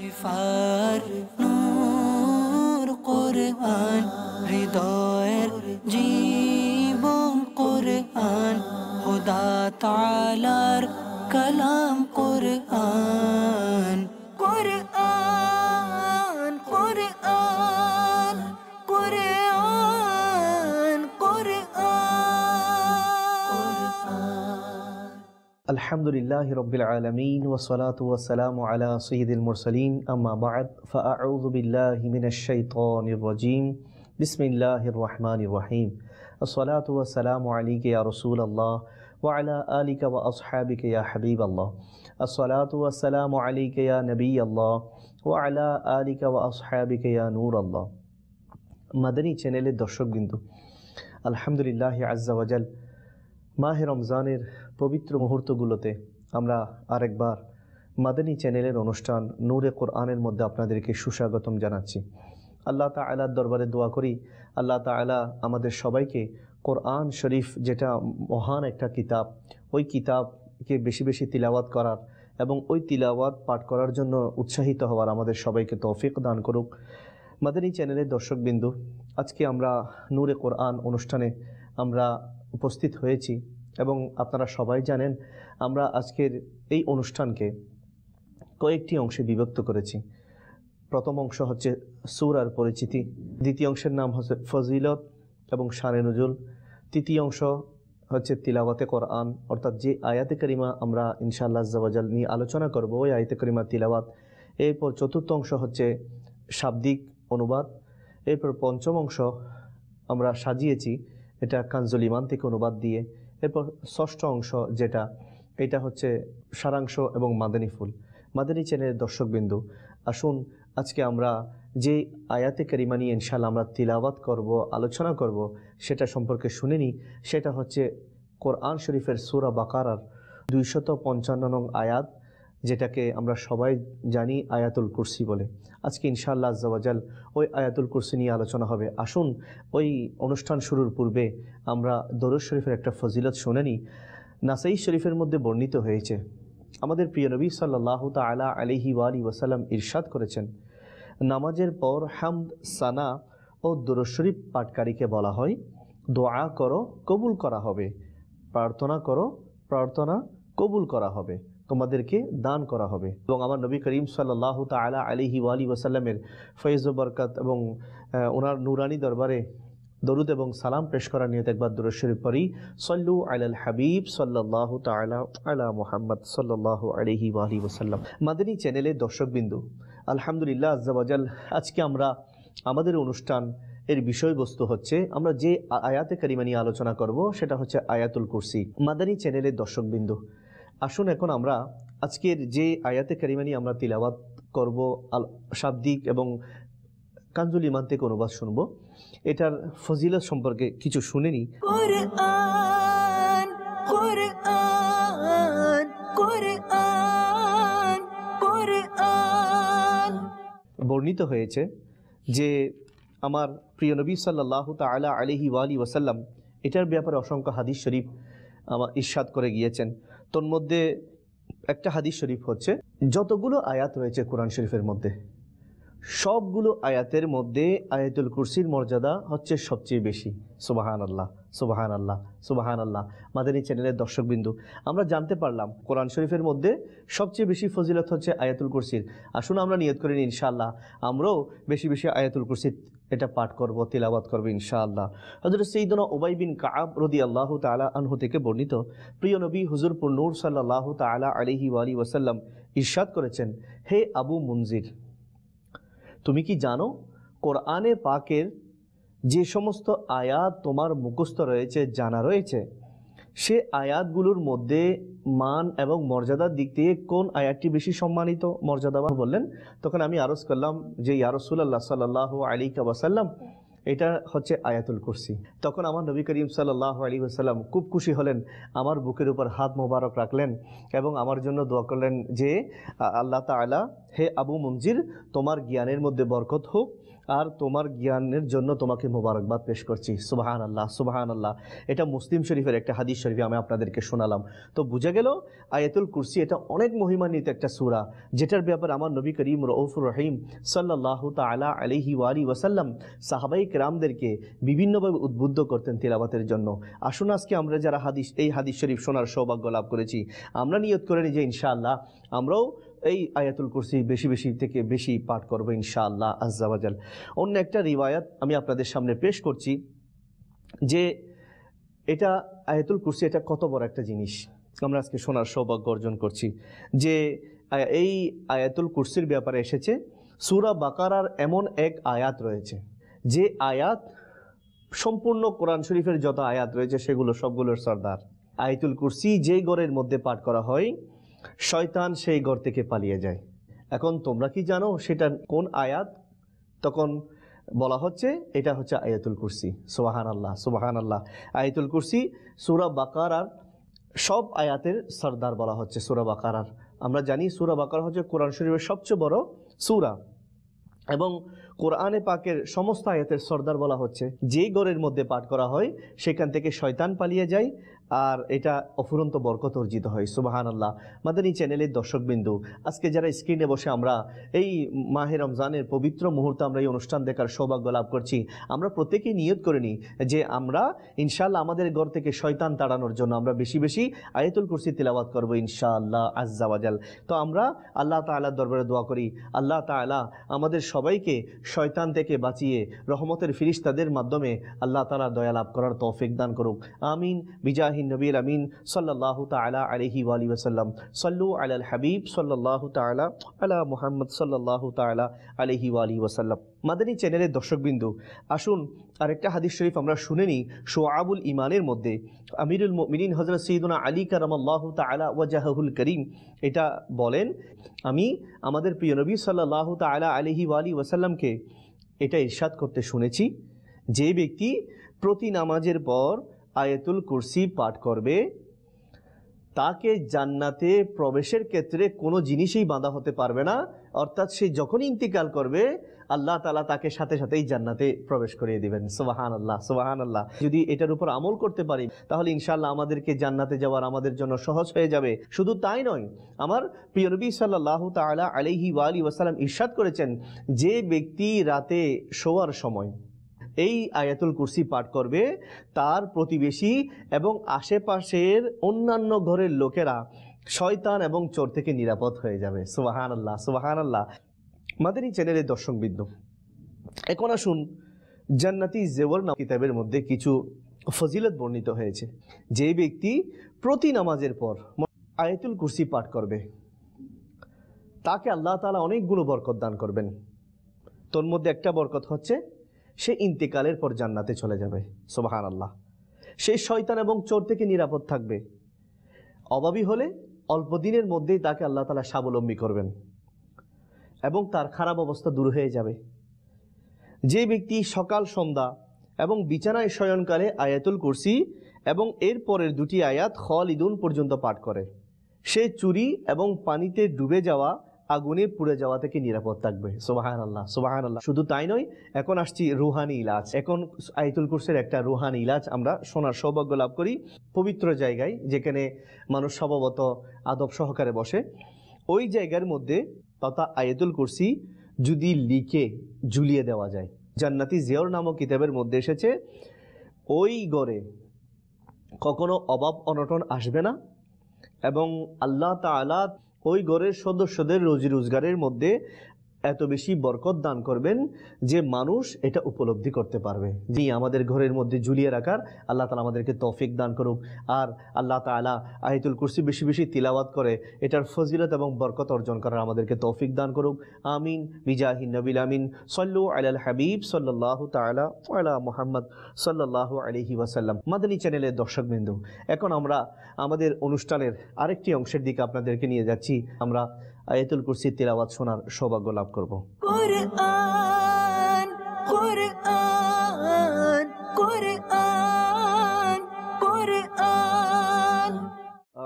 شفار نور قرآن ہریدوار جیبم قرآن خدا تعالی کلام قرآن الحمد لله رب العالمين والصلاة والسلام على سيد المرسلين أما بعد فأعوذ بالله من الشيطان الرجيم بسم الله الرحمن الرحيم الصلاة والسلام عليك يا رسول الله وعلى آلك وأصحابك يا حبيب الله الصلاة والسلام عليك يا نبي الله وعلى آلك وأصحابك يا نور الله مدني چینل درشق بندو الحمد لله عز وجل الحمد لله عز وجل মাহে রমজানের পবিত্র মুহূর্তগুলোতে আমরা আরেকবার মাদানী চ্যানেলের অনুষ্ঠান নূরে কোরআনের মধ্যে আপনাদেরকে সুস্বাগতম জানাচ্ছি আল্লাহ তালার দরবারে দোয়া করি আল্লাহ তালা আমাদের সবাইকে কোরআন শরীফ যেটা মহান একটা কিতাব ওই কিতাবকে বেশি বেশি তিলাওয়াত করার এবং ওই তিলাওয়াত পাঠ করার জন্য উৎসাহিত হওয়ার আমাদের সবাইকে তৌফিক দান করুক মাদানী চ্যানেলের দর্শকবিন্দু আজকে আমরা নূরে কোরআন অনুষ্ঠানে আমরা উপস্থিত হয়েছি এবং আপনারা সবাই জানেন আমরা আজকের এই অনুষ্ঠানকে কয়েকটি অংশে বিভক্ত করেছি প্রথম অংশ হচ্ছে সুর আর পরিচিতি দ্বিতীয় অংশের নাম হচ্ছে ফজিলত এবং শানে নজুল তৃতীয় অংশ হচ্ছে তিলাওয়াতে কোরআন অর্থাৎ যে আয়াতে করিমা আমরা ইনশাআল্লাহ জওয়াজাল নিয়ে আলোচনা করব ওই আয়াতে করিমা তিলাওয়াত এরপর চতুর্থ অংশ হচ্ছে শাব্দিক অনুবাদ এরপর পঞ্চম অংশ আমরা সাজিয়েছি এটা কাঞ্জল ইমান থেকে অনুবাদ দিয়ে এরপর ষষ্ঠ অংশ যেটা এটা হচ্ছে সারাংশ এবং মাদানী ফুল মাদানী চ্যানেলের দর্শকবিন্দু আসুন আজকে আমরা যে আয়াতে কারিমা নিয়ে ইনশাল আমরা তিলাবাত করব আলোচনা করব সেটা সম্পর্কে শুনিনি সেটা হচ্ছে কোরআন শরীফের সুরা বাকারার দুইশত পঞ্চান্ন নং আয়াত যেটাকে আমরা সবাই জানি আয়াতুল কুরসি বলে আজকে ইনশাআল্লাহ আজ্জাবাজাল ওই আয়াতুল কুরসি নিয়ে আলোচনা হবে আসুন ওই অনুষ্ঠান শুরুর পূর্বে আমরা দরজ শরীফের একটা ফজিলত শুনে নিই নাসাই শরীফের মধ্যে বর্ণিত হয়েছে আমাদের প্রিয় নবী সাল্লাহ তালা আলিহি ওয়ালি ওয়াসাল্লাম ইরশাদ করেছেন নামাজের পর হামদ সানা ও দরশরীফ পাটকারীকে বলা হয় দোয়া করো কবুল করা হবে প্রার্থনা করো প্রার্থনা কবুল করা হবে তোমাদেরকে দান করা হবে এবং আমার নবী করিম সাল্লাহ তালা আলিহি ওয়ালি ওসাল্লামের ফৈজ বরকাত এবং ওনার নুরানি দরবারে দরুদ এবং সালাম পেশ করার নিয়ত একবার দুরশ্বরী পরি সল্লু আলাল হাবিব সাল্লাহ তালা আলা মোহাম্মদ সাল্লাহ আলিহি ওয়ালি ওসাল্লাম মাদানী চ্যানেলের দর্শকবিন্দু আলহামদুলিল্লাহ আজাল আজকে আমরা আমাদের অনুষ্ঠান এর বিষয়বস্তু হচ্ছে আমরা যে আয়াতে কারিমানি নিয়ে আলোচনা করব সেটা হচ্ছে আয়াতুল কুরসি মাদানী চ্যানেলের দর্শকবিন্দু আসুন এখন আমরা আজকের যে আয়াতে কারিমানি আমরা তিলাবাত করব আল শাব্দিক এবং কাঞ্জুল ইমান থেকে অনুবাদ শুনব এটার ফজিলত সম্পর্কে কিছু শুনেনি বর্ণিত হয়েছে যে আমার প্রিয় নবী সাল্লাহ তালা আলহি ওয়ালি ওয়াসাল্লাম এটার ব্যাপারে অসংখ্য হাদিস শরীফ আমার ইস্বাদ করে গিয়েছেন তোর মধ্যে একটা হাদিস শরীফ হচ্ছে যতগুলো আয়াত রয়েছে কোরআন শরীফের মধ্যে সবগুলো আয়াতের মধ্যে আয়াতুল কুরসির মর্যাদা হচ্ছে সবচেয়ে বেশি সুবাহান আল্লাহ সুবাহান আল্লাহ সুবাহান আল্লাহ আমাদের এই চ্যানেলের দর্শকবিন্দু আমরা জানতে পারলাম কোরআন শরীফের মধ্যে সবচেয়ে বেশি ফজিলত হচ্ছে আয়াতুল কুরসির আসুন আমরা নিয়ত করিনি ইনশাআল্লাহ আমরাও বেশি বেশি আয়াতুল কুরসির এটা পাঠ করব তিলাবাত করব ইনশাআল্লাহ হজরত সঈদনা ওবাই বিন কাব রদি আল্লাহ তালা আনহু থেকে বর্ণিত প্রিয় নবী হুজুরপুর নূর সাল্লাহ তালা আলিহি আলী ওয়াসাল্লাম ইরশাদ করেছেন হে আবু মঞ্জির তুমি কি জানো কোরআনে পাকের যে সমস্ত আয়াত তোমার মুখস্থ রয়েছে জানা রয়েছে সে আয়াতগুলোর মধ্যে মান এবং মর্যাদার দিক দিয়ে কোন আয়াতটি বেশি সম্মানিত মর্যাদাবান বললেন তখন আমি আরজ করলাম যে ইয়ারসুল্লাহ সাল্লাহ আলী কাবাসাল্লাম এটা হচ্ছে আয়াতুল কুরসি তখন আমার নবী করিম সাল্লাহ আলী আসাল্লাম খুব খুশি হলেন আমার বুকের উপর হাত মোবারক রাখলেন এবং আমার জন্য দোয়া করলেন যে আল্লাহ তালা হে আবু মঞ্জির তোমার জ্ঞানের মধ্যে বরকত হোক আর তোমার জ্ঞানের জন্য তোমাকে মোবারকবাদ পেশ করছি সুবাহান আল্লাহ সুবাহান আল্লাহ এটা মুসলিম শরীফের একটা হাদিস শরীফ আমি আপনাদেরকে শোনালাম তো বুঝে গেল আয়াতুল কুরসি এটা অনেক মহিমান্বিত একটা সুরা যেটার ব্যাপারে আমার নবী করিম রৌফুর রহিম সাল্লাহ তালা আলিহি ওয়ারি ওয়াসাল্লাম সাহাবাইক রামদেরকে বিভিন্নভাবে উদ্বুদ্ধ করতেন তিলাবাতের জন্য আসুন আজকে আমরা যারা হাদিস এই হাদিস শরীফ শোনার সৌভাগ্য লাভ করেছি আমরা নিয়ত করে নিই যে ইনশাআল্লাহ আমরাও এই আয়াতুল কুরসি বেশি বেশি থেকে বেশি পাঠ করবো ইনশাআল্লাহ আজাল অন্য একটা রিওয়ায়াত আমি আপনাদের সামনে পেশ করছি যে এটা আয়াতুল কুরসি এটা কত বড় একটা জিনিস আমরা আজকে শোনার সৌভাগ্য অর্জন করছি যে এই আয়াতুল কুরসির ব্যাপারে এসেছে সুরা বাকারার এমন এক আয়াত রয়েছে যে আয়াত সম্পূর্ণ কোরআন শরীফের যত আয়াত রয়েছে সেগুলো সবগুলোর সর্দার আয়াতুল কুরসি যেই গড়ের মধ্যে পাঠ করা হয় শয়তান সেই ঘর থেকে পালিয়ে যায় এখন তোমরা কি জানো সেটা কোন আয়াত তখন বলা হচ্ছে এটা হচ্ছে আয়াতুল কুরসি সুবাহান আল্লাহ সুবাহান আল্লাহ আয়াতুল কুরসি সুরা বাকারার সব আয়াতের সর্দার বলা হচ্ছে সুরা বাকারার আমরা জানি সুরা বাকার হচ্ছে কোরআন শরীফের সবচেয়ে বড় সুরা এবং কোরআনে পাকের সমস্ত আয়াতের সর্দার বলা হচ্ছে যে গড়ের মধ্যে পাঠ করা হয় সেখান থেকে শয়তান পালিয়ে যায় আর এটা অফুরন্ত বরকত অর্জিত হয় সুবাহান আল্লাহ মাদানী চ্যানেলের দর্শকবিন্দু আজকে যারা স্ক্রিনে বসে আমরা এই মাহে রমজানের পবিত্র মুহূর্তে আমরা এই অনুষ্ঠান দেখার সৌভাগ্য লাভ করছি আমরা প্রত্যেকেই নিয়ত করে নিই যে আমরা ইনশাল্লাহ আমাদের ঘর থেকে শয়তান তাড়ানোর জন্য আমরা বেশি বেশি আয়তুল কুরসি তেলাওয়াত করবো ইনশাআল্লাহ আজাল তো আমরা আল্লাহ তালার দরবারে দোয়া করি আল্লাহ তালা আমাদের সবাইকে শয়তান থেকে বাঁচিয়ে রহমতের ফিরিস্তাদের মাধ্যমে আল্লাহ তালা দয়া লাভ করার তৌফিক দান করুক আমিন বিজাহি النبی الامین صلی اللہ تعالی علیہ وآلہ وسلم صلو علی الحبیب صلی اللہ تعالی علی محمد صلی اللہ تعالی علیہ وآلہ وسلم مدنی چینلے دوشک بندو اشون ارکتہ حدیث شریف امرا شننی شعاب الایمانیر مدے امیر المؤمنین حضرت سیدنا علی کرم اللہ تعالی وجہہ الكریم ایتا بولین امی امدر پیو نبی صلی اللہ تعالی علیہ وآلہ وسلم کے ایتا ارشاد کرتے شننے چی جے بیکتی پروتی نامازر پر আয়েতুল কুরসি পাঠ করবে তাকে জান্নাতে প্রবেশের ক্ষেত্রে কোনো জিনিসেই বাঁধা হতে পারবে না অর্থাৎ সে যখনই ইন্তিকাল করবে আল্লাহ তালা তাকে সাথে সাথেই জান্নাতে প্রবেশ করিয়ে দিবেন সোবাহান আল্লাহ সোবাহান আল্লাহ যদি এটার উপর আমল করতে পারি তাহলে ইনশাল্লাহ আমাদেরকে জান্নাতে যাওয়ার আমাদের জন্য সহজ হয়ে যাবে শুধু তাই নয় আমার প্রিয়নবী সাল্লাহ তালা আলিহি ওয়ালি ওয়াসালাম ইরশাদ করেছেন যে ব্যক্তি রাতে শোয়ার সময় এই আয়াতুল কুরসি পাঠ করবে তার প্রতিবেশী এবং আশেপাশের অন্যান্য ঘরের লোকেরা শয়তান এবং চোর থেকে নিরাপদ হয়ে যাবে সুবাহান আল্লাহ সুবাহান আল্লাহ এই চ্যানেলের দর্শকবৃন্দ এখন আসুন জান্নাতি জেওয়ার নাম কিতাবের মধ্যে কিছু ফজিলত বর্ণিত হয়েছে যে ব্যক্তি প্রতি নামাজের পর আয়াতুল কুরসি পাঠ করবে তাকে আল্লাহ তালা অনেকগুলো বরকত দান করবেন তোর মধ্যে একটা বরকত হচ্ছে সে ইন্তেকালের পর জান্নাতে চলে যাবে সোবাহান আল্লাহ সে শয়তান এবং চোর থেকে নিরাপদ থাকবে অভাবী হলে অল্প দিনের মধ্যেই তাকে আল্লাহ তালা স্বাবলম্বী করবেন এবং তার খারাপ অবস্থা দূর হয়ে যাবে যে ব্যক্তি সকাল সন্ধ্যা এবং বিছানায় শয়নকালে আয়াতুল কুরসি এবং এর পরের দুটি আয়াত খল ইদুন পর্যন্ত পাঠ করে সে চুরি এবং পানিতে ডুবে যাওয়া আগুনে পুড়ে যাওয়া থেকে নিরাপদ থাকবে সোবাহান আল্লাহ সোবাহান আল্লাহ শুধু তাই নয় এখন আসছি রুহানি ইলাজ এখন আইতুল কুরসের একটা রুহানি ইলাজ আমরা শোনার সৌভাগ্য লাভ করি পবিত্র জায়গায় যেখানে মানুষ স্বভাবত আদব সহকারে বসে ওই জায়গার মধ্যে তথা আয়েতুল কুরসি যদি লিখে ঝুলিয়ে দেওয়া যায় জান্নাতি জিয়র নামক কিতাবের মধ্যে এসেছে ওই গড়ে কখনো অভাব অনটন আসবে না এবং আল্লাহ তালা ওই ঘরের সদস্যদের রোজি রোজগারের মধ্যে এত বেশি বরকত দান করবেন যে মানুষ এটা উপলব্ধি করতে পারবে যে আমাদের ঘরের মধ্যে ঝুলিয়ে রাখার আল্লাহ তালা আমাদেরকে তৌফিক দান করুক আর আল্লাহ তালা আহিতুল কুরসি বেশি বেশি তিলাওয়াত করে এটার ফজিলত এবং বরকত অর্জন করার আমাদেরকে তৌফিক দান করুক আমিন মিজাহি নবিল আমিন সল্লু আলাল হাবিব সাল্লাহ তালা আলা মোহাম্মদ সাল্লাহ আলহি ওয়াসাল্লাম মাদানী চ্যানেলের বিন্দু এখন আমরা আমাদের অনুষ্ঠানের আরেকটি অংশের দিকে আপনাদেরকে নিয়ে যাচ্ছি আমরা আয়াতুল কুরসি তিলাওয়াত শোনার সৌভাগ্য লাভ করব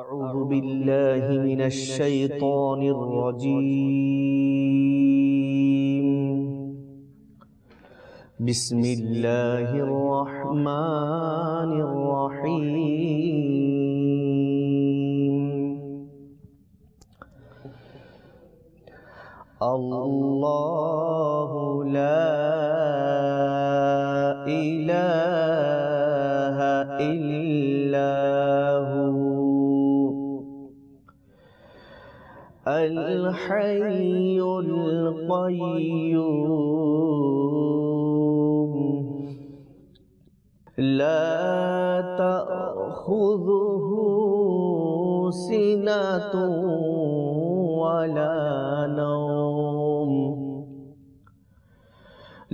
أعوذ بالله من الشيطان الرجيم بسم الله الرحمن الرحيم الله لا إله إلا هو الحي القيوم لا تأخذه سنة ولا نوم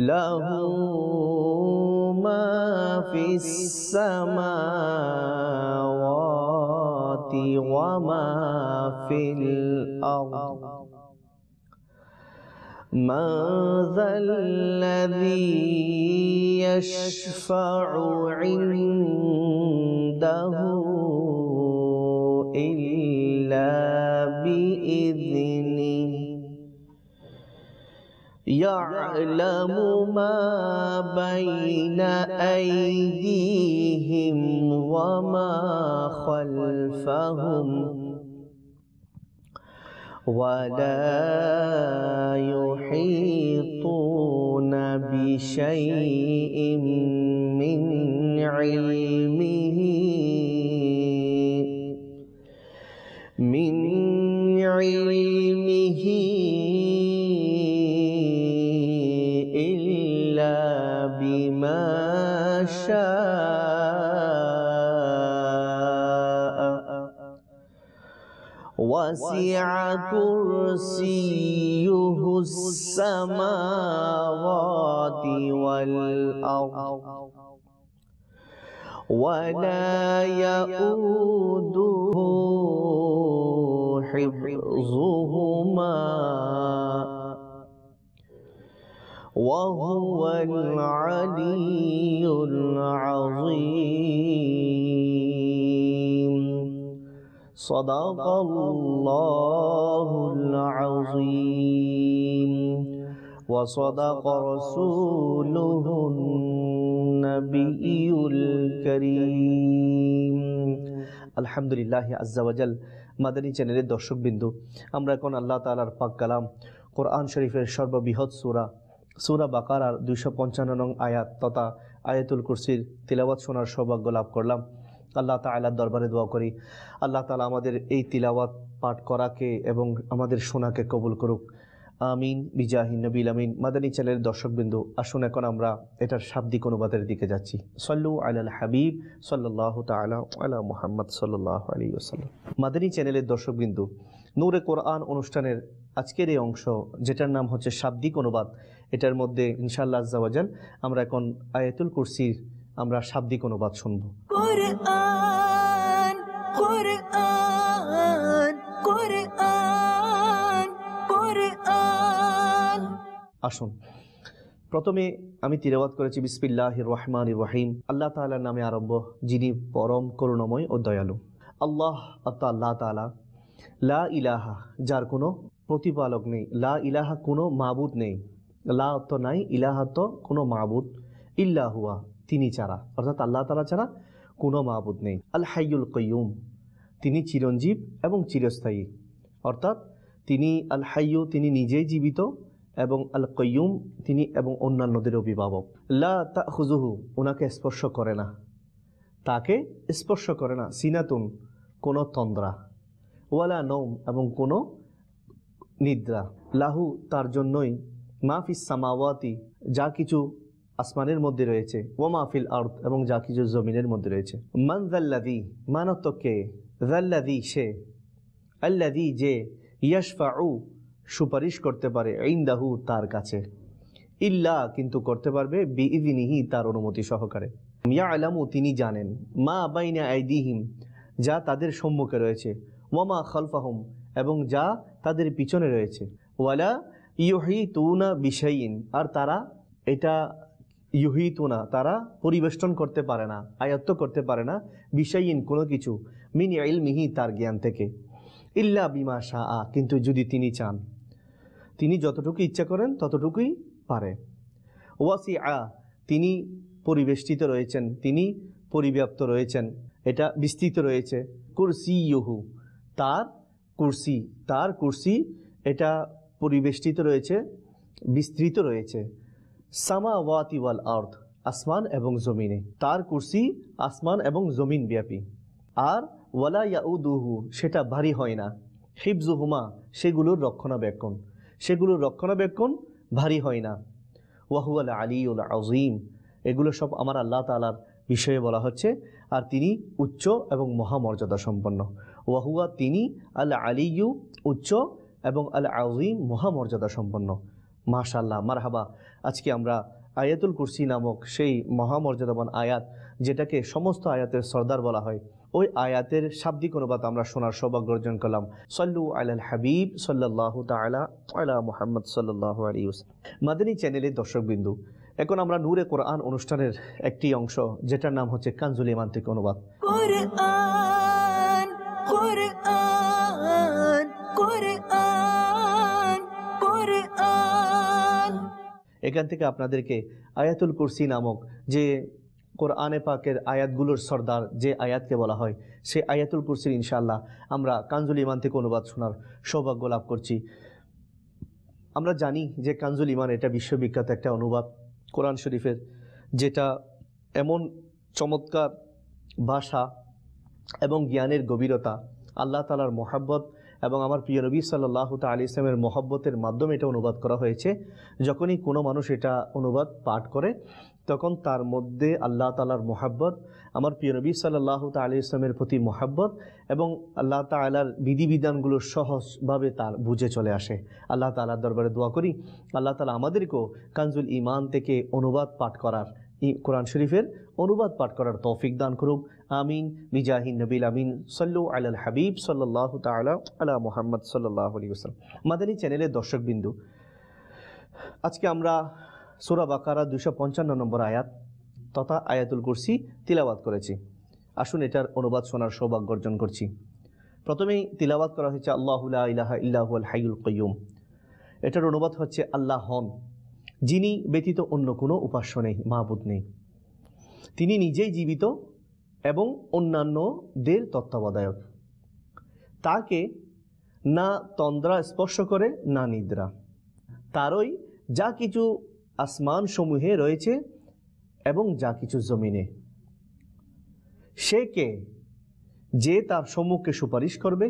له ما في السماوات وما في الأرض من ذا الذي يشفع عنده إلا بإذنه يعلم ما بين أيديهم وما خلفهم ولا يحيطون بشيء من علمه من علمه شاء وسع كرسيه السماوات والأرض ولا يؤوده حفظهما وهو العلي العظيم صدق الله العظيم وصدق رسوله النبي الكريم الحمد لله عز وجل মাদানী চ্যানেলের দর্শকবিন্দু আমরা এখন আল্লাহ তালার পাক কালাম কোরআন শরীফের সর্ববৃহৎ সুরা সুরা বাকার আর দুইশো পঞ্চান্ন নং আয়াত তথা আয়াতুল কুরসির তিলাওয়াত শোনার সৌভাগ্য লাভ করলাম আল্লাহ তালার দরবারে দোয়া করি আল্লাহ তালা আমাদের এই তিলাওয়াত পাঠ করাকে এবং আমাদের শোনাকে কবুল করুক আমিন বিজাহিন নবীল আমিন মাদানী চ্যানেলের দর্শকবিন্দু আসুন এখন আমরা এটার শাব্দিক অনুবাদের দিকে যাচ্ছি সল্লু আল হাবিব সাল্লাহ তালা আলা মোহাম্মদ সাল্লাহ আলী ওসাল্লাম মাদানী চ্যানেলের দর্শকবৃন্দু নূরে কোরআন অনুষ্ঠানের আজকের এই অংশ যেটার নাম হচ্ছে শাব্দিক অনুবাদ এটার মধ্যে ইনশাল্লাহ আজ্জাওয়াজাল আমরা এখন আয়াতুল কুরসির আমরা শাব্দিক অনুবাদ শুনব আসুন প্রথমে আমি তিলাবাত করেছি বিসপিল্লাহ রহমান রহিম আল্লাহ তালার নামে আরম্ভ যিনি পরম করুণময় ও দয়ালু আল্লাহ আল্লাহ তালা লা ইলাহা যার কোনো প্রতিপালক নেই লা ইলাহা কোনো মাবুদ নেই লাহাত তো নাই ইলাহাত কোনো মাহবুদ ইল্লাহুয়া তিনি চারা অর্থাৎ আল্লাহ তালা ছাড়া কোনো মাহবুদ নেই আল হাইউল কয়ুম তিনি চিরঞ্জীব এবং চিরস্থায়ী অর্থাৎ তিনি আল হাইয়ু তিনি নিজেই জীবিত এবং আল কয়ুম তিনি এবং অন্যান্যদের অভিভাবক লা তা হুজুহু ওনাকে স্পর্শ করে না তাকে স্পর্শ করে না সিনাতুন কোনো তন্দ্রা ওয়ালা নৌম এবং কোনো নিদ্রা লাহু তার জন্যই মাহফিস সামাওয়াতি যা কিছু আসমানের মধ্যে রয়েছে ও মাহফিল আর্থ এবং যা কিছু জমিনের মধ্যে রয়েছে মান জাল্লাদি কে জাল্লাদি সে আল্লাদি যে ইয়াশফাউ সুপারিশ করতে পারে ইন্দাহু তার কাছে ইল্লা কিন্তু করতে পারবে বি তার অনুমতি সহকারে মিয়া আলামু তিনি জানেন মা বাইনা আইদিহিম যা তাদের সম্মুখে রয়েছে ওয়ামা খালফাহম এবং যা তাদের পিছনে রয়েছে ওয়ালা ইয়হি তুনা বিষয়ীন আর তারা এটা ইহি তুনা তারা পরিবেষ্টন করতে পারে না আয়ত্ত করতে পারে না বিষয়ীন কোনো কিছু মিন ইল মিহি তার জ্ঞান থেকে ইল্লা বিমা শাহ আ কিন্তু যদি তিনি চান তিনি যতটুকু ইচ্ছা করেন ততটুকুই পারে ওয়াসি আ তিনি পরিবেষ্টিত রয়েছেন তিনি পরিব্যাপ্ত রয়েছেন এটা বিস্তৃত রয়েছে কুরসি ইহু তার কুরসি তার কুরসি এটা পরিবেষ্টিত রয়েছে বিস্তৃত রয়েছে সামা ওয়াতি ওয়াল আর্থ আসমান এবং জমিনে তার কুর্সি আসমান এবং জমিন ব্যাপী আর ওয়ালা ইয়াউদুহু সেটা ভারী হয় না হিবজুহুমা সেগুলোর রক্ষণাবেক্ষণ সেগুলোর রক্ষণাবেক্ষণ ভারী হয় না ওয়াহুয়াল উল আজিম এগুলো সব আমার আল্লাহ তালার বিষয়ে বলা হচ্ছে আর তিনি উচ্চ এবং মহামর্যাদা সম্পন্ন ওয়াহুয়া তিনি আল আলিউ উচ্চ এবং আল আজিম মহামর্যাদা সম্পন্ন মাশাল্লাহ মারহাবা আজকে আমরা আয়াতুল কুরসি নামক সেই মহামর্যাদাবান আয়াত যেটাকে সমস্ত আয়াতের সর্দার বলা হয় ওই আয়াতের শাব্দিক অনুবাদ আমরা শোনার সৌভাগ্য অর্জন করলাম সল্লু আল হাবিব সাল্লাহ তালা আলা মোহাম্মদ সাল্লাহ আলিউস মাদানী চ্যানেলের দর্শকবিন্দু এখন আমরা নূরে কোরআন অনুষ্ঠানের একটি অংশ যেটার নাম হচ্ছে কাঞ্জুলি মান্তিক অনুবাদ কোরআন কোরআন এখান থেকে আপনাদেরকে আয়াতুল কুরসি নামক যে কোরআনে পাকের আয়াতগুলোর সর্দার যে আয়াতকে বলা হয় সে আয়াতুল কুরসির ইনশাল্লাহ আমরা কাঞ্জুল ইমান থেকে অনুবাদ শোনার সৌভাগ্য লাভ করছি আমরা জানি যে কাঞ্জুল ইমান এটা বিশ্ববিখ্যাত একটা অনুবাদ কোরআন শরীফের যেটা এমন চমৎকার ভাষা এবং জ্ঞানের গভীরতা আল্লাহ তালার মোহাব্বত এবং আমার প্রিয় নবী সাল্লাহ তালি ইসলামের মহব্বতের মাধ্যমে এটা অনুবাদ করা হয়েছে যখনই কোনো মানুষ এটা অনুবাদ পাঠ করে তখন তার মধ্যে আল্লাহ তালার মহাব্বত আমার প্রিয় নবী সাল্লাহ তালি ইসলামের প্রতি মহাব্বত এবং আল্লাহ তালার বিধিবিধানগুলো সহজভাবে তার বুঝে চলে আসে আল্লাহ তালার দরবারে দোয়া করি আল্লাহ তালা আমাদেরকেও কানজুল ইমান থেকে অনুবাদ পাঠ করার কোরআন শরীফের অনুবাদ পাঠ করার তৌফিক দান করুক আমিন মিজাহিন নবিল আমিন সল্লু আলাল হাবিব সাল্লাহ তালা আলা মোহাম্মদ সাল্লাহ আলী আসলাম মাদানী চ্যানেলের দর্শকবিন্দু আজকে আমরা সুরা বাকারা দুশো পঞ্চান্ন নম্বর আয়াত তথা আয়াতুল কুরসি তিলাবাত করেছি আসুন এটার অনুবাদ শোনার সৌভাগ্য অর্জন করছি প্রথমেই তিলাবাত করা হয়েছে আল্লাহুল্লাহ ইলাহা আল হাইউল কয়ুম এটার অনুবাদ হচ্ছে আল্লাহ হন যিনি ব্যতীত অন্য কোনো উপাস্য নেই মাহবুদ নেই তিনি নিজেই জীবিত এবং অন্যান্যদের তত্ত্বাবধায়ক তাকে না তন্দ্রা স্পর্শ করে না নিদ্রা তারই যা কিছু আসমান সমূহে রয়েছে এবং যা কিছু জমিনে সে কে যে তার সম্মুখে সুপারিশ করবে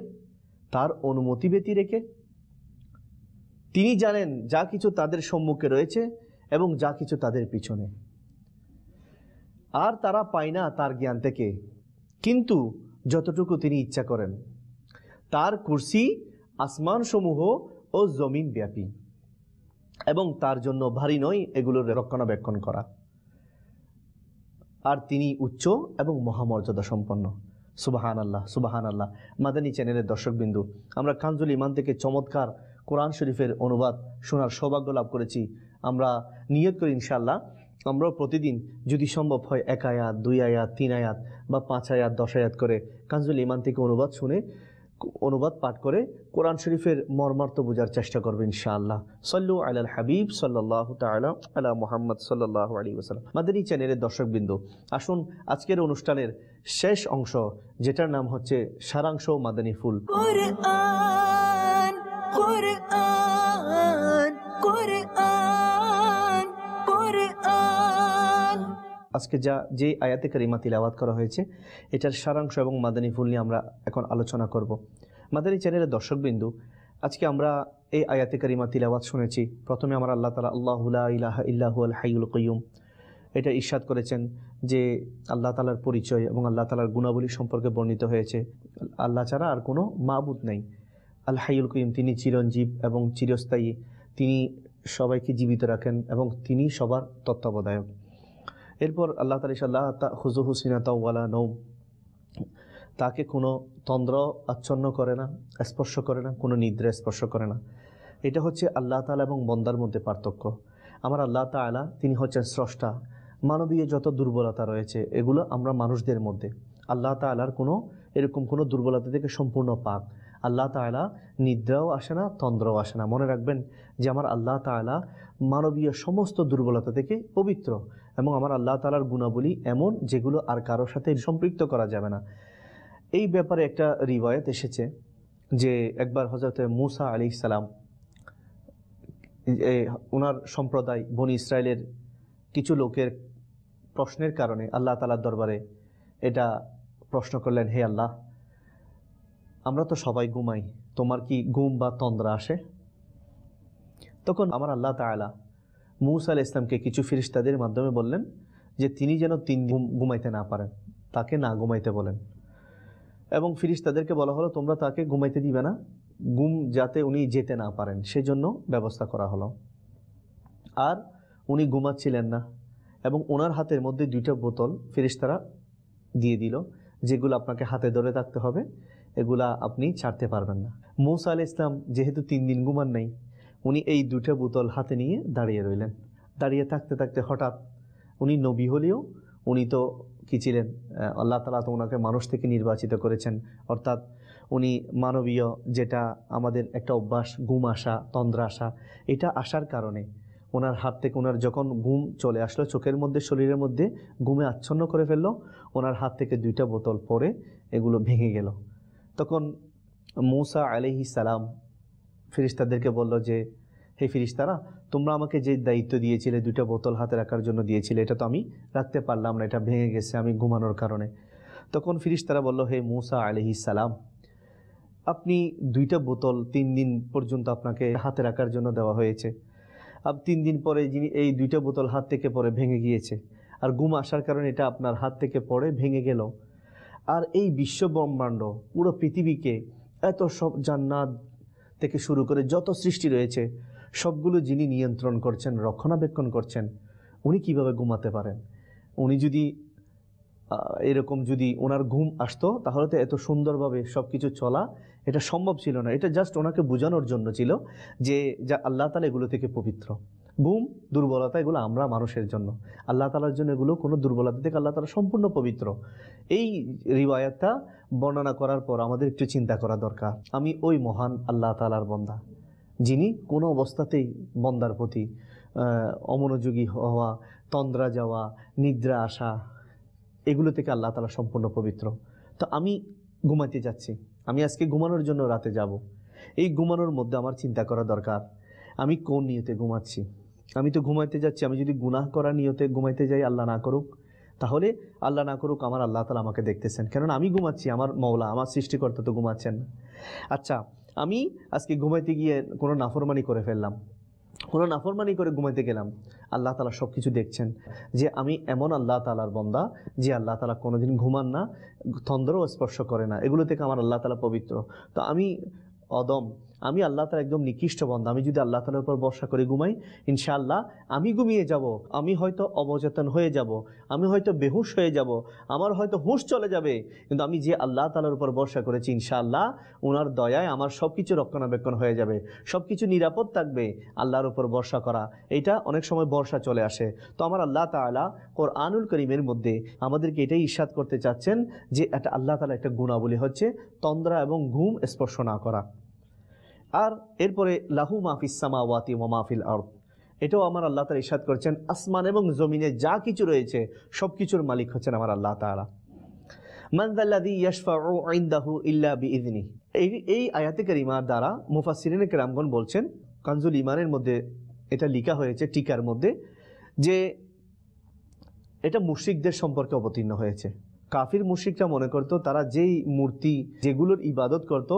তার অনুমতি ব্যতী রেখে তিনি জানেন যা কিছু তাদের সম্মুখে রয়েছে এবং যা কিছু তাদের পিছনে আর তারা পায় না তার জ্ঞান থেকে কিন্তু যতটুকু তিনি ইচ্ছা করেন তার কুর্সি আসমানসমূহ ও জমিন ব্যাপী এবং তার জন্য ভারী নয় এগুলোর রক্ষণাবেক্ষণ করা আর তিনি উচ্চ এবং মহামর্যাদা সম্পন্ন সুবাহান আল্লাহ সুবাহান আল্লাহ মাদানী চ্যানেলের দর্শকবিন্দু আমরা কাঞ্জুল ইমান থেকে চমৎকার কোরআন শরীফের অনুবাদ শোনার সৌভাগ্য লাভ করেছি আমরা নিয়োগ করি ইনশাআল্লাহ আমরাও প্রতিদিন যদি সম্ভব হয় এক আয়াত দুই আয়াত তিন আয়াত বা পাঁচ আয়াত দশ আয়াত করে কাঞ্জুল ইমান থেকে অনুবাদ শুনে অনুবাদ পাঠ করে কোরআন শরীফের মর্মার্থ বোঝার চেষ্টা করবে ইনশাআল্লাহ সল্লু আলাল হাবিব সাল্লাহ তালা আলা মোহাম্মদ সাল্লাহ আলী ওসালাম আমাদের এই চ্যানেলের দর্শকবৃন্দ আসুন আজকের অনুষ্ঠানের শেষ অংশ যেটার নাম হচ্ছে সারাংশ মাদানী ফুল কোরআন কোরআন কোরআন আজকে যা যে আয়াতে কারিমা তিলাবাত করা হয়েছে এটার সারাংশ এবং মাদানী ফুল নিয়ে আমরা এখন আলোচনা করব মাদানী চ্যানেলের দর্শকবৃন্দু আজকে আমরা এই আয়াতে কারিমা তিলাবাত শুনেছি প্রথমে আমরা আল্লাহ তালা আল্লাহুল্লাহ ইলাহ ইল্লাহ আল হাইউল কয়ুম এটা ঈর্ষাদ করেছেন যে আল্লাহ তালার পরিচয় এবং আল্লাহ তালার গুণাবলী সম্পর্কে বর্ণিত হয়েছে আল্লাহ ছাড়া আর কোনো মাবুদ নেই আল হাইউল কয়ুম তিনি চিরঞ্জীব এবং চিরস্থায়ী তিনি সবাইকে জীবিত রাখেন এবং তিনি সবার তত্ত্বাবধায়ক এরপর আল্লাহ তালি সাল্লাহ তা হুজু হুসিনা তাওয়ালা নৌ তাকে কোনো তন্দ্র আচ্ছন্ন করে না স্পর্শ করে না কোনো নিদ্রা স্পর্শ করে না এটা হচ্ছে আল্লাহ তালা এবং বন্দার মধ্যে পার্থক্য আমার আল্লাহ তালা তিনি হচ্ছেন স্রষ্টা মানবীয় যত দুর্বলতা রয়েছে এগুলো আমরা মানুষদের মধ্যে আল্লাহ তালার কোনো এরকম কোনো দুর্বলতা থেকে সম্পূর্ণ পাক আল্লাহ তালা নিদ্রাও আসে না তন্দ্রাও আসে না মনে রাখবেন যে আমার আল্লাহ তালা মানবীয় সমস্ত দুর্বলতা থেকে পবিত্র এবং আমার আল্লাহ তালার গুণাবলী এমন যেগুলো আর কারোর সাথে সম্পৃক্ত করা যাবে না এই ব্যাপারে একটা রিবায়ত এসেছে যে একবার হজরত মুসা আলি ইসালাম ওনার সম্প্রদায় বনি ইসরায়েলের কিছু লোকের প্রশ্নের কারণে আল্লাহ তালার দরবারে এটা প্রশ্ন করলেন হে আল্লাহ আমরা তো সবাই ঘুমাই তোমার কি ঘুম বা তন্দ্রা আসে তখন আমার আল্লাহ তালা মুসা আল ইসলামকে কিছু ফিরিস্তাদের মাধ্যমে বললেন যে তিনি যেন তিন ঘুমাইতে না পারেন তাকে না ঘুমাইতে বলেন এবং ফিরিস্তাদেরকে বলা হলো তোমরা তাকে ঘুমাইতে দিবে না গুম যাতে উনি যেতে না পারেন সেজন্য ব্যবস্থা করা হলো আর উনি ঘুমাচ্ছিলেন না এবং ওনার হাতের মধ্যে দুইটা বোতল ফেরিস্তারা দিয়ে দিল যেগুলো আপনাকে হাতে ধরে থাকতে হবে এগুলা আপনি ছাড়তে পারবেন না মৌসা আল ইসলাম যেহেতু তিন দিন ঘুমান নাই উনি এই দুটা বোতল হাতে নিয়ে দাঁড়িয়ে রইলেন দাঁড়িয়ে থাকতে থাকতে হঠাৎ উনি নবী হলেও উনি তো কি ছিলেন আল্লাহ তালা তো ওনাকে মানুষ থেকে নির্বাচিত করেছেন অর্থাৎ উনি মানবীয় যেটা আমাদের একটা অভ্যাস ঘুম আসা আসা এটা আসার কারণে ওনার হাত থেকে ওনার যখন ঘুম চলে আসলো চোখের মধ্যে শরীরের মধ্যে ঘুমে আচ্ছন্ন করে ফেললো ওনার হাত থেকে দুইটা বোতল পরে এগুলো ভেঙে গেল তখন মৌসা আলিহি সালাম ফিরিস্তাদেরকে বলল যে হে ফিরিস্তারা তোমরা আমাকে যে দায়িত্ব দিয়েছিলে দুটা বোতল হাতে রাখার জন্য দিয়েছিলে এটা তো আমি রাখতে পারলাম না এটা ভেঙে গেছে আমি ঘুমানোর কারণে তখন ফিরিস্তারা বলল হে মৌসা আলিহি সালাম আপনি দুইটা বোতল তিন দিন পর্যন্ত আপনাকে হাতে রাখার জন্য দেওয়া হয়েছে আর তিন দিন পরে যিনি এই দুইটা বোতল হাত থেকে পরে ভেঙে গিয়েছে আর ঘুম আসার কারণে এটা আপনার হাত থেকে পরে ভেঙে গেল আর এই বিশ্ব ব্রহ্মাণ্ড পুরো পৃথিবীকে এত সব জান্নাত থেকে শুরু করে যত সৃষ্টি রয়েছে সবগুলো যিনি নিয়ন্ত্রণ করছেন রক্ষণাবেক্ষণ করছেন উনি কিভাবে ঘুমাতে পারেন উনি যদি এরকম যদি ওনার ঘুম আসতো তাহলে তো এত সুন্দরভাবে সব কিছু চলা এটা সম্ভব ছিল না এটা জাস্ট ওনাকে বোঝানোর জন্য ছিল যে যা আল্লাহ তালা এগুলো থেকে পবিত্র গুম দুর্বলতা এগুলো আমরা মানুষের জন্য আল্লাহ তালার জন্য এগুলো কোনো দুর্বলতা থেকে আল্লাহ তালা সম্পূর্ণ পবিত্র এই রিবায়তটা বর্ণনা করার পর আমাদের একটু চিন্তা করা দরকার আমি ওই মহান আল্লাহ তালার বন্দা যিনি কোনো অবস্থাতেই বন্দার প্রতি অমনোযোগী হওয়া তন্দ্রা যাওয়া নিদ্রা আসা এগুলো থেকে আল্লাহ তালা সম্পূর্ণ পবিত্র তো আমি ঘুমাতে যাচ্ছি আমি আজকে ঘুমানোর জন্য রাতে যাব এই ঘুমানোর মধ্যে আমার চিন্তা করা দরকার আমি কোন নিয়তে ঘুমাচ্ছি আমি তো ঘুমাইতে যাচ্ছি আমি যদি গুনাহ করা নিয়তে ঘুমাইতে যাই আল্লাহ না করুক তাহলে আল্লাহ না করুক আমার আল্লাহ তালা আমাকে দেখতেছেন কারণ আমি ঘুমাচ্ছি আমার মৌলা আমার সৃষ্টিকর্তা তো ঘুমাচ্ছেন আচ্ছা আমি আজকে ঘুমাইতে গিয়ে কোনো নাফরমানি করে ফেললাম কোনো নাফরমানি করে ঘুমাইতে গেলাম আল্লাহ তালা সব কিছু দেখছেন যে আমি এমন আল্লাহ তালার বন্দা যে আল্লাহ তালা কোনোদিন ঘুমান না তন্দ্রও স্পর্শ করে না এগুলো থেকে আমার আল্লাহ তালা পবিত্র তো আমি অদম আমি আল্লাহ তালা একদম নিকৃষ্ট বন্ধ আমি যদি আল্লাহ তালার উপর বর্ষা করে ঘুমাই ইনশাআল্লাহ আমি ঘুমিয়ে যাব আমি হয়তো অবচেতন হয়ে যাব আমি হয়তো বেহুশ হয়ে যাব আমার হয়তো হুঁশ চলে যাবে কিন্তু আমি যে আল্লাহ তালার উপর বর্ষা করেছি ইনশাআল্লাহ ওনার দয়ায় আমার সব কিছু রক্ষণাবেক্ষণ হয়ে যাবে সব কিছু নিরাপদ থাকবে আল্লাহর উপর বর্ষা করা এটা অনেক সময় বর্ষা চলে আসে তো আমার আল্লাহ তালা আনুল করিমের মধ্যে আমাদেরকে এটাই ইস্বাদ করতে চাচ্ছেন যে এটা আল্লাহ তালা একটা গুণাবলী হচ্ছে তন্দ্রা এবং ঘুম স্পর্শ না করা আর এরপরে লাহু সামা ওয়াতি ও মাহফিল আর্ত এটাও আমার আল্লাহ তালা ইশাদ করছেন আসমান এবং জমিনে যা কিছু রয়েছে সব কিছুর মালিক হচ্ছেন আমার আল্লাহ তালা মানদাল্লাদি ইয়াশফা ইল্লা বি ইদনি এই এই আয়াতে কারিমার দ্বারা মুফাসিরিন কেরামগণ বলছেন কানজুল ইমানের মধ্যে এটা লিখা হয়েছে টিকার মধ্যে যে এটা মুশরিকদের সম্পর্কে অবতীর্ণ হয়েছে কাফির মুশিকরা মনে করত তারা যেই মূর্তি যেগুলোর ইবাদত করত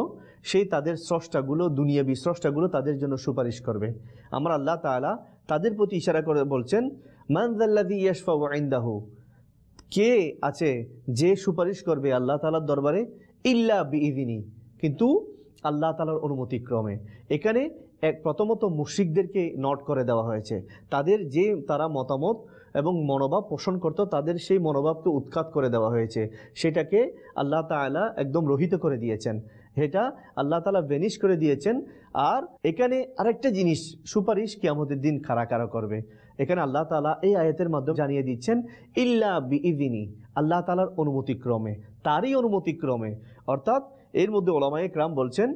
সেই তাদের স্রষ্টাগুলো দুনিয়াবি স্রষ্টাগুলো তাদের জন্য সুপারিশ করবে আমরা আল্লাহ তালা তাদের প্রতি ইশারা করে বলছেন মানজাল্লাদি ইয়াশফা ওয়াইন্দাহু কে আছে যে সুপারিশ করবে আল্লাহ তালার দরবারে ইল্লা বিদিনী কিন্তু আল্লাহ তালার অনুমতিক্রমে এখানে এক প্রথমত মুশিকদেরকে নট করে দেওয়া হয়েছে তাদের যে তারা মতামত এবং মনোভাব পোষণ করত তাদের সেই মনোভাবকে উৎখাত করে দেওয়া হয়েছে সেটাকে আল্লাহ তালা একদম রহিত করে দিয়েছেন এটা আল্লাহ তালা ভেনিশ করে দিয়েছেন আর এখানে আরেকটা জিনিস সুপারিশ কিয়ামতের দিন খাড়া কারা করবে এখানে আল্লাহ তালা এই আয়াতের মাধ্যমে জানিয়ে দিচ্ছেন ইল্লা বিদিনী আল্লাহ তালার অনুমতিক্রমে তারই অনুমতিক্রমে অর্থাৎ এর মধ্যে ওলামায়ে রাম বলছেন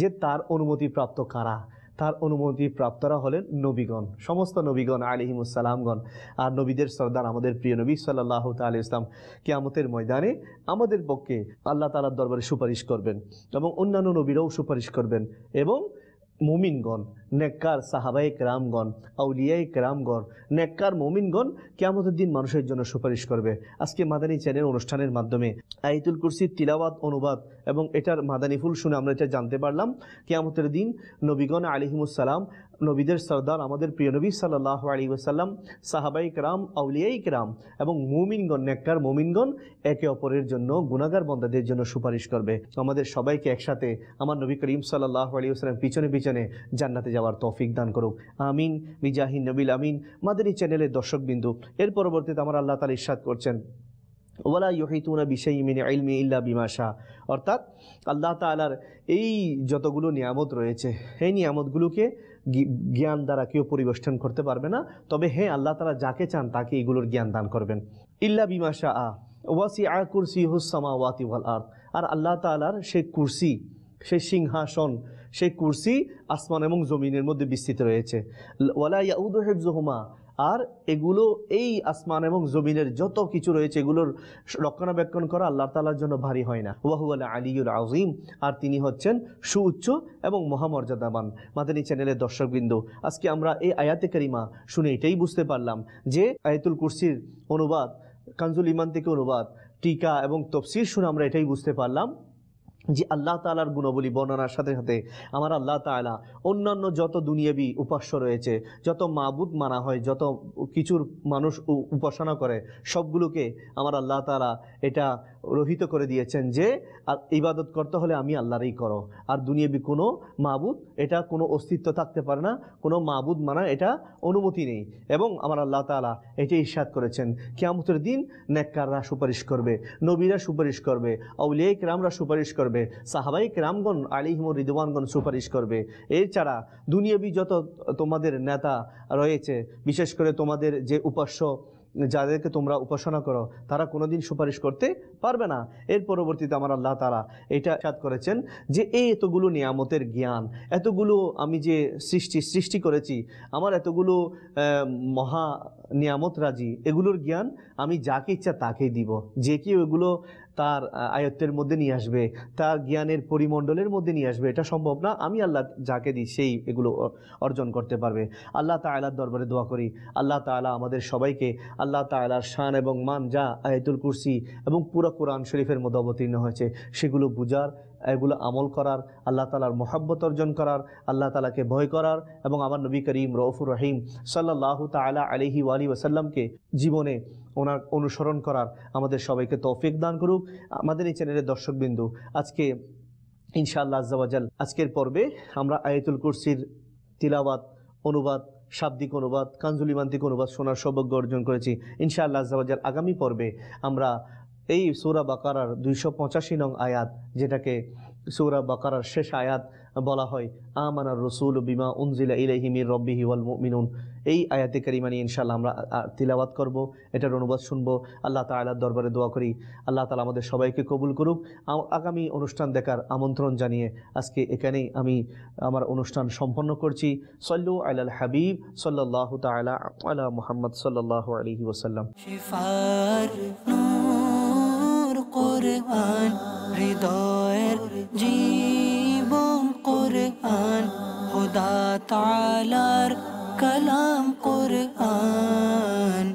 যে তার অনুমতিপ্রাপ্ত কারা তার অনুমতি প্রাপ্তরা হলেন নবীগণ সমস্ত নবীগণ আলিহিমুসালামগণ আর নবীদের সর্দার আমাদের প্রিয় নবী সাল্লাহ তাল ইসলাম কেয়ামতের ময়দানে আমাদের পক্ষে আল্লাহ তালার দরবারে সুপারিশ করবেন এবং অন্যান্য নবীরাও সুপারিশ করবেন এবং মোমিনগণ নেককার সাহাবাই কেরামগণ আউলিয়াই কেরামগণ নেককার মোমিনগণ কেমতের দিন মানুষের জন্য সুপারিশ করবে আজকে মাদানী চ্যানেল অনুষ্ঠানের মাধ্যমে আইতুল কুরসির তিলাওয়াত অনুবাদ এবং এটার মাদানী ফুল শুনে আমরা এটা জানতে পারলাম কেয়ামতের দিন নবীগণ আলিহিমুসালাম নবীদের সর্দার আমাদের প্রিয় নবী সাল্লাহ আলী ওসাল্লাম সাহাবাই রাম আউলিয়াই রাম এবং মুমিনগণ নেককার মুমিনগণ একে অপরের জন্য গুণাগার বন্দাদের জন্য সুপারিশ করবে আমাদের সবাইকে একসাথে আমার নবী করিম সাল্লাহ আলী ওসালাম পিছনে পিছনে জান্নাতে যাওয়ার তৌফিক দান করুক আমিন মিজাহিন নবীল আমিন মাদের এই চ্যানেলের দর্শকবিন্দু এর পরবর্তীতে আমার আল্লাহ তালা ইস্বাদ করছেন ওয়ালা ইউহিতুনা বিষয় মিন ইলমি ইল্লা বিমাশা অর্থাৎ আল্লাহ তালার এই যতগুলো নিয়ামত রয়েছে এই নিয়ামতগুলোকে জ্ঞান দ্বারা কেউ পরিবেষ্টন করতে পারবে না তবে হ্যাঁ আল্লাহ তারা যাকে চান তাকে এগুলোর জ্ঞান দান করবেন ইল্লা বিমাশা আ ওয়াসি আ কুরসি হুসামা ওয়াতি ওয়াল আর আর আল্লাহ তালার সে কুরসি সেই সিংহাসন সেই কুরসি আসমান এবং জমিনের মধ্যে বিস্তৃত রয়েছে ওয়ালা ইয়াউদ হেফজহুমা আর এগুলো এই আসমান এবং জমিনের যত কিছু রয়েছে এগুলোর রক্ষণাবেক্ষণ করা আল্লাহ তালার জন্য ভারী হয় না ওয়াহু আল্লাহ আলিউল আজিম আর তিনি হচ্ছেন সুউচ্চ এবং মহামর্যাদাবান মাদানী চ্যানেলের দর্শকবৃন্দ আজকে আমরা এই আয়াতে কারিমা শুনে এটাই বুঝতে পারলাম যে আয়াতুল কুরসির অনুবাদ কাঞ্জুল ইমান থেকে অনুবাদ টিকা এবং তফসির শুনে আমরা এটাই বুঝতে পারলাম যে আল্লাহ তালার গুণাবলী বর্ণনার সাথে সাথে আমার আল্লাহ তালা অন্যান্য যত দুনিয়াবি উপাস্য রয়েছে যত মাবুদ মানা হয় যত কিছুর মানুষ উপাসনা করে সবগুলোকে আমার আল্লাহ তালা এটা রহিত করে দিয়েছেন যে ইবাদত করতে হলে আমি আল্লাহরই করো আর দুনিয়াবি কোনো মাবুদ এটা কোনো অস্তিত্ব থাকতে পারে না কোনো মাবুদ মানা এটা অনুমতি নেই এবং আমার আল্লাহ তালা এটা ইস্বাদ করেছেন কেমতের দিন নেককাররা সুপারিশ করবে নবীরা সুপারিশ করবে আউলিয়া ক্রামরা সুপারিশ করবে সাহাবাই রামগণ আলিহিম রিদওয়ানগণ সুপারিশ করবে এছাড়া দুনিয়াবি যত তোমাদের নেতা রয়েছে বিশেষ করে তোমাদের যে উপাস্য যাদেরকে তোমরা উপাসনা করো তারা কোনোদিন সুপারিশ করতে পারবে না এর পরবর্তীতে আমার আল্লাহ তারা এটা সাত করেছেন যে এই এতগুলো নিয়ামতের জ্ঞান এতগুলো আমি যে সৃষ্টি সৃষ্টি করেছি আমার এতগুলো মহা নিয়ামত রাজি এগুলোর জ্ঞান আমি যাকে ইচ্ছা তাকেই দিব যে কেউ এগুলো তার আয়ত্তের মধ্যে নিয়ে আসবে তার জ্ঞানের পরিমণ্ডলের মধ্যে নিয়ে আসবে এটা সম্ভব না আমি আল্লাহ যাকে দিই সেই এগুলো অর্জন করতে পারবে আল্লাহ তালার দরবারে দোয়া করি আল্লাহ তালা আমাদের সবাইকে আল্লাহ তালার শান এবং মান যা আয়তুল কুরসি এবং পুরো কোরআন শরীফের মধ্যে অবতীর্ণ হয়েছে সেগুলো বুঝার এগুলো আমল করার আল্লাহ তালার মহাব্বত অর্জন করার আল্লাহ তালাকে ভয় করার এবং আমার নবী করিম রৌফুর রহিম সাল্লাহ তালা আলহি ওয়ালি ওসাল্লামকে জীবনে ওনার অনুসরণ করার আমাদের সবাইকে তৌফিক দান করুক আমাদের এই চ্যানেলের দর্শকবিন্দু আজকে ইনশাআল্লাহ আজাল আজকের পর্বে আমরা আয়তুল কুরসির তিলাবাত অনুবাদ শাব্দিক অনুবাদ কাঞ্জুলিমান্তিক অনুবাদ শোনার সৌভাগ্য অর্জন করেছি ইনশাআল্লাহ আজাল আগামী পর্বে আমরা এই সৌরা বাকারার দুইশো পঁচাশি নং আয়াত যেটাকে সৌরা বাকারার শেষ আয়াত বলা হয় আমানার রসুল বিমা উনজিলা ইলাইহিমির রব্বি হিওয়াল মিনুন এই আয়াতে কারিমানি ইনশাল্লাহ আমরা তিলাবাত করব এটার অনুবাদ শুনবো আল্লাহ তালার দরবারে দোয়া করি আল্লাহ তালা আমাদের সবাইকে কবুল করুক আগামী অনুষ্ঠান দেখার আমন্ত্রণ জানিয়ে আজকে এখানেই আমি আমার অনুষ্ঠান সম্পন্ন করছি সল্লু আলাল হাবিব সাল্লাহ তালা আলা মুহাম্মদ সাল্লাহ আলহি ওসাল্লাম قرآن ہردر قرآن خدا تعالی کلام قرآن